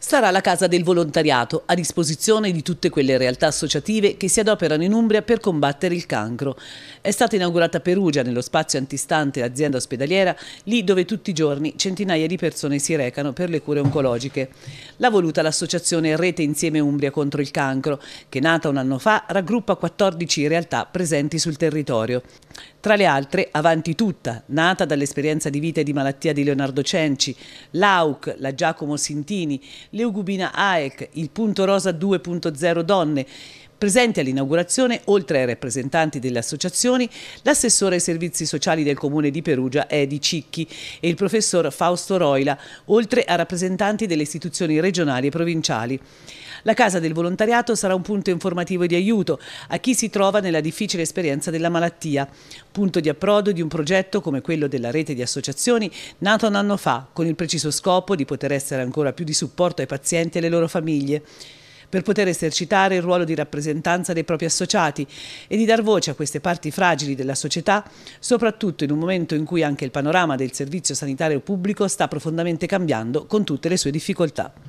sarà la Casa del Volontariato a disposizione di tutte quelle realtà associative che si adoperano in Umbria per combattere il cancro. È stata inaugurata a Perugia, nello spazio antistante azienda ospedaliera, lì dove tutti i giorni centinaia di persone si recano per le cure oncologiche. L'ha voluta l'associazione Rete Insieme Umbria contro il cancro, che nata un anno fa raggruppa 14 realtà presenti sul territorio. Tra le altre, Avanti Tutta, nata dall'esperienza di vita e di malattia di Leonardo Cenci, l'AUC, la Giacomo Sintini, Leugubina AEC, il punto rosa 2.0 donne, Presente all'inaugurazione, oltre ai rappresentanti delle associazioni, l'assessore ai servizi sociali del Comune di Perugia, Edi Cicchi, e il professor Fausto Roila, oltre a rappresentanti delle istituzioni regionali e provinciali. La Casa del Volontariato sarà un punto informativo e di aiuto a chi si trova nella difficile esperienza della malattia, punto di approdo di un progetto come quello della rete di associazioni nato un anno fa, con il preciso scopo di poter essere ancora più di supporto ai pazienti e alle loro famiglie per poter esercitare il ruolo di rappresentanza dei propri associati e di dar voce a queste parti fragili della società, soprattutto in un momento in cui anche il panorama del servizio sanitario pubblico sta profondamente cambiando con tutte le sue difficoltà.